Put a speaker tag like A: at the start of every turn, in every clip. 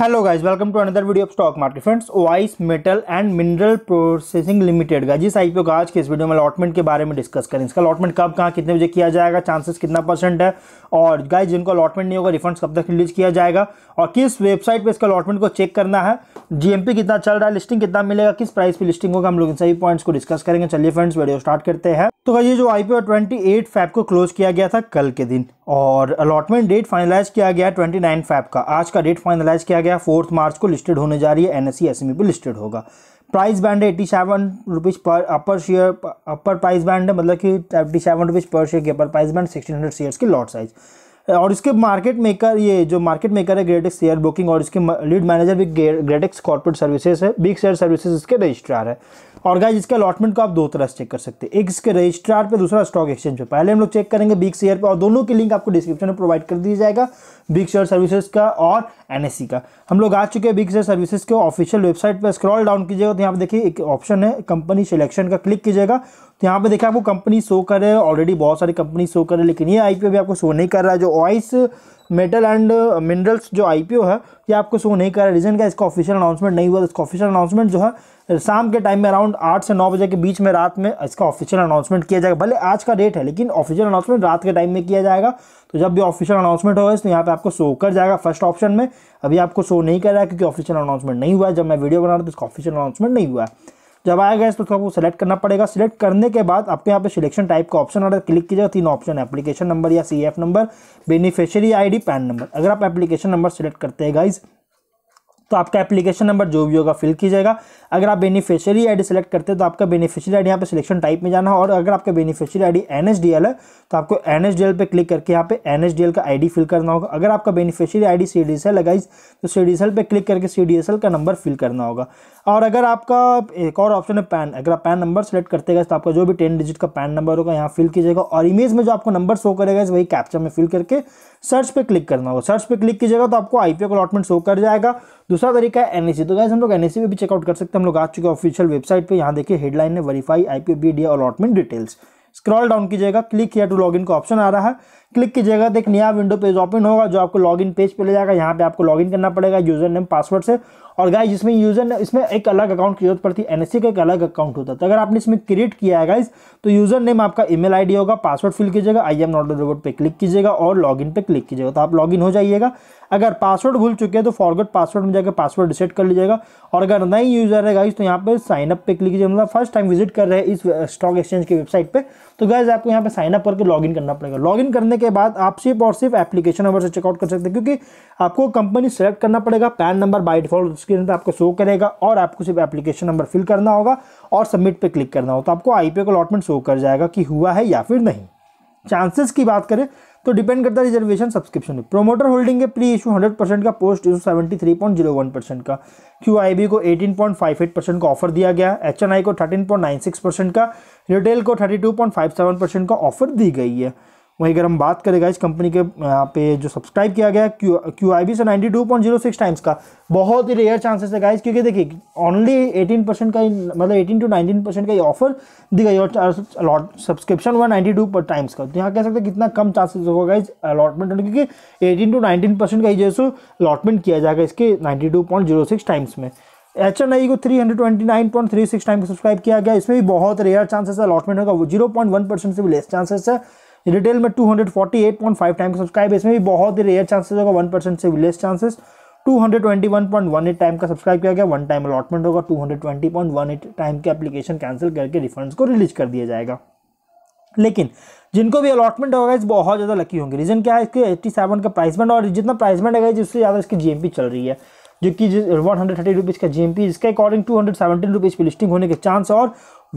A: hello guys welcome to another video of stock market friends Vois metal and mineral processing limited का जिस IPO का आज के इस वीडियो में अलॉटमेंट के बारे में डिस्कस करें इसका अलॉटमेंट कब कहाँ कितने बजे किया जाएगा चांसेस कितना परसेंट है और गाइस जिनको अलॉटमेंट नहीं होगा रिफंड कब तक रिलीज किया जाएगा और किस वेबसाइट पर इसका अलॉटमेंट को चेक करना है जीएमपी कितना चल रहा है लिस्टिंग कितना मिलेगा किस प्राइस पर लिस्टिंग होगा हम लोग इन सभी पॉइंट्स को डिस्कस करेंगे चलिए फ्रेंड्स वीडियो स्टार्ट करते हैं तो ये जो I P twenty eight Feb को क्लोज किया गया था कल के दिन और अलॉटमेंट डेट फाइनलाइज किया गया ट्वेंटी नाइन फैप का आज का डेट फाइनलाइज किया गया फोर्थ मार्च को लिस्टेड होने जा रही है N S C S M E पर लिस्टेड होगा प्राइस बैंड है एट्टी सेवन रुपीज़ पर upper share upper price band है मतलब कि एट्टी सेवन रुपीज़ पर शेयर की upper price band sixteen hundred shares की लॉट साइज़ और इसके मार्केट मेकर ये जो मार्केट मेकर है ग्रेटेक्स शेयर ब्रोकिंग और इसके लीड मैनेजर भी ग्रेटेक्स कॉर्पोरेट सर्विसेज है बिग शेयर सर्विसेज इसके रजिस्ट्रार है और गाइज इसके अलॉटमेंट को आप दो तरह से चेक कर सकते हैं एक इसके रजिस्ट्रार पे दूसरा स्टॉक एक्सचेंज पे पहले हम लोग चेक करेंगे बिग शेयर पे और दोनों की लिंक आपको डिस्क्रिप्शन में प्रोवाइड कर दिया जाएगा बिग शेयर सर्विसेज का और एन e का हम लोग आ चुके हैं बिग शेयर सर्विसेज के ऑफिशियल वेबसाइट पर स्क्रॉल डाउन कीजिएगा तो यहाँ पर देखिए एक ऑप्शन है कंपनी सिलेक्शन का क्लिक कीजिएगा तो यहाँ पर देखिए आपको कंपनी शो कर रहे हैं ऑलरेडी बहुत सारी कंपनी शो कर रहे हैं लेकिन ये आई भी आपको शो नहीं कर रहा है जो ऑइस मेटल एंड मिनरल्स जो आईपीओ है ये आपको शो नहीं कर रहा रीज़न क्या इसका ऑफिशियल अनाउंसमेंट नहीं हुआ इसका ऑफिशियल अनाउंसमेंट जो है शाम के टाइम में अराउंड आठ से नौ बजे के बीच में रात में इसका ऑफिशियल अनाउंसमेंट किया जाएगा भले आज का डेट है लेकिन ऑफिशियल अनाउंसमेंट रात के टाइम में किया जाएगा तो जब भी ऑफिशियल अनाउंसमेंट होगा तो यहाँ पे आपको शो कर जाएगा फर्स्ट ऑप्शन में अभी आपको शो नहीं कर रहा है क्योंकि ऑफिशियल अनाउंसमेंट नहीं हुआ है जब मैं वीडियो बना रहा हूँ तो इसका ऑफिशियल अनाउंसमेंट नहीं हुआ है जब आएगा इस तो आपको सेलेक्ट करना पड़ेगा सिलेक्ट करने के बाद आपके यहाँ पे सिलेक्शन टाइप का ऑप्शन रहा है क्लिक कीजिएगा तीन ऑप्शन है एप्लीकेशन नंबर या C number beneficiary I PAN number अगर आप एप्लीकेशन नंबर सेलेक्ट करते हैं गाइज़ तो आपका एप्लीकेशन नंबर जो भी होगा फिल कीजिएगा अगर आप बेनिफिशियरी आईडी सेलेक्ट करते हैं तो आपका बेनिफिशियरी आईडी यहाँ पे सिलेक्शन टाइप में जाना है और अगर आपका बेनिफिशियरी आईडी एनएसडीएल है तो आपको एनएसडीएल पे क्लिक करके यहाँ पे एनएसडीएल का आईडी फिल करना होगा अगर आपका बेनिफिशियरी डी एस एल लगाई तो एल पे क्लिक करके एल का नंबर फिल करना होगा और अगर आपका एक और ऑप्शन है पैन अगर आप पैन नंबर सेलेक्ट करते गए तो आपका जो भी टेन डिजिट का पैन नंबर होगा यहाँ फिल कीजिएगा और इमेज में जो आपको नंबर शो करेगा वही कैप्चर में फिल करके सर्च पे क्लिक करना होगा सर्च पे क्लिक कीजिएगा तो आपको आईपीओ अलॉटमेंट शो कर जाएगा दूसरा तरीका है एनएसी e तो गाइज हम लोग एनएसी e भी चेकआउट कर सकते हैं हम लोग आ चुके हैं ऑफिशियल वेबसाइट पे यहाँ देखिए हेडलाइन ने verify IPO B D allotment details scroll down कीजिएगा क्लिक किया टू लॉगिन का ऑप्शन आ रहा है क्लिक कीजिएगा तो एक नया विंडो पेज ओपन होगा जो आपको लॉगिन पेज पे ले जाएगा यहाँ पे आपको लॉगिन करना पड़ेगा यूजर नेम पासवर्ड से और गाइज इसमें यूजर ने इसमें एक अलग अकाउंट की जरूरत पड़ती है एन का एक अलग अकाउंट होता है तो अगर आपने इसमें क्रिएट किया है गाइज तो यूजर नेम आपका ईमेल आईडी होगा पासवर्ड फिल कीजिएगा आई एम नॉट रोबोट पे क्लिक कीजिएगा और लॉगिन पे क्लिक कीजिएगा तो आप लॉगिन हो जाइएगा अगर पासवर्ड भूल चुके हैं तो फॉरवर्ड पासवर्ड में जाकर पासवर्ड रिसेट कर लीजिएगा और अगर नई यूजर है गाइज तो यहाँ पे साइनअप पे क्लिक कीजिए मतलब फर्स्ट टाइम विजिट कर रहे हैं इस स्टॉक uh, एक्सचेंज की वेबसाइट पर तो गाइज आपको यहाँ पे साइनअप करके लॉगिन करना पड़ेगा लॉगिन करने के बाद आप सिर्फ और सिर्फ एप्लीकेशन नंबर से चेकआउट कर सकते हैं क्योंकि आपको कंपनी सेलेक्ट करना पड़ेगा PAN number by default screen पर आपको शो करेगा और आपको सिर्फ एप्लीकेशन नंबर फिल करना होगा और सबमिट पर क्लिक करना होगा तो आपको आई पी अलॉटमेंट शो कर जाएगा कि हुआ है या फिर नहीं चांसेस की बात करें तो डिपेंड करता है रिजर्वेशन सब्सक्रिप्शन में प्रोमोटर होल्डिंग के प्री इशू 100 परसेंट का पोस्ट इशू 73.01 परसेंट का क्यू को 18.58 परसेंट का ऑफर दिया गया एच को 13.96 परसेंट का रिटेल को 32.57 परसेंट का ऑफर दी गई है वहीं अगर हम बात करेगा इस कंपनी के पे जो सब्सक्राइब किया गया क्यू क्यू आई बी से ninety two point zero six times का बहुत ही रेयर चांसेस है गाइज क्योंकि देखिए ओनली एटीन परसेंट का मतलब एटीन टू नाइनटीन परसेंट का ही ऑफर मतलब दी गई और अलॉट सब्सक्रिप्शन हुआ नाइन्टी टू पर टाइम्स का तो यहाँ कह सकते हैं कितना कम चांसेस होगा गाइज अलॉटमेंट होने क्योंकि एटीन टू नाइनटीन परसेंट का ही जैसे अलॉटमेंट किया जाएगा इसके ninety two point zero six times में एच एन आई को three hundred twenty nine point three six time subscribe किया गया इसमें भी बहुत रेयर चांसेस है अलॉटमेंट होगा जीरो पॉइंट वन परसेंट से भी लेस चांसेस है रिटेल में 248.5 टाइम का सब्सक्राइब इसमें भी बहुत ही रेयर चांसेस होगा वन परसेंट से लेस चांसेस 221.18 टाइम का सब्सक्राइब किया गया वन टाइम अलॉटमेंट होगा 220.18 टाइम के एप्लीकेशन कैंसिल करके रिफंड्स को रिलीज कर दिया जाएगा लेकिन जिनको भी अलॉटमेंट होगा इस बहुत ज़्यादा लकी होंगे रीज़न क्या है इसके सेवन का प्राइस बैंड और जितना प्राइस बैंड है जिससे ज़्यादा इसकी जीएमपी चल रही है जो कि वन हंड्रेड थर्टी रुपीज़ का जी एम पी इसके according to hundred seventeen rupees की लिस्टिंग होने के चांस और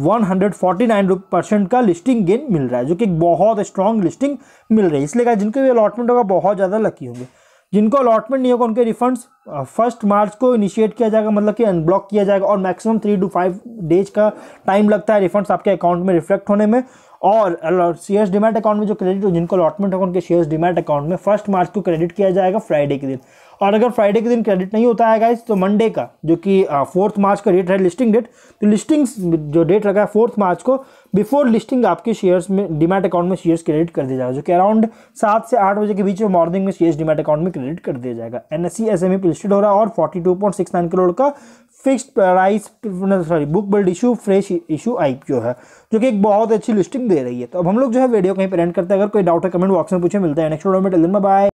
A: one hundred forty nine percent का लिस्टिंग गेन मिल रहा है जो कि बहुत स्ट्रॉन्ग लिस्टिंग मिल रही है इसलिए कहा जिनको भी अलॉटमेंट होगा बहुत ज़्यादा लकी होंगे जिनको अलॉटमेंट नहीं होगा उनके रिफंड्स फर्स्ट मार्च को इनिशिएट किया जाएगा मतलब कि अनब्लॉक किया जाएगा और maximum three to five days का टाइम लगता है रिफंड्स आपके अकाउंट में रिफ्लेक्ट होने में और शेयर्स डिमेट अकाउंट में जो क्रेडिट हो जिनको अलॉटमेंट होगा उनके शेयर्स डिमेट अकाउंट में फर्स्ट मार्च को क्रेडिट किया जाएगा फ्राइडे के दिन और अगर फ्राइडे के दिन क्रेडिट नहीं होता है गाइस तो मंडे का जो कि फोर्थ मार्च का डेट है लिस्टिंग डेट तो लिस्टिंग जो डेट लगा है फोर्थ मार्च को बिफोर लिस्टिंग आपके शेयर्स में डिमेट अकाउंट में शेयर्स क्रेडिट कर दिया जाएगा जो कि अराउंड सात से आठ बजे के बीच में मॉर्निंग में शेयर्स डिमेट अकाउंट में क्रेडिट कर दिया जाएगा N S C S M listed हो रहा है और forty two point six nine crore का fix price sorry book built issue fresh issue जो है जो कि एक बहुत अच्छी लिस्टिंग दे रही है तो अब हम लोग जो है वीडियो कहीं पर एंड करते हैं अगर कोई डाउट है कमेंट बॉक्स में पूछे मिलता है नेक्स्ट वीडियो में टेलन बाय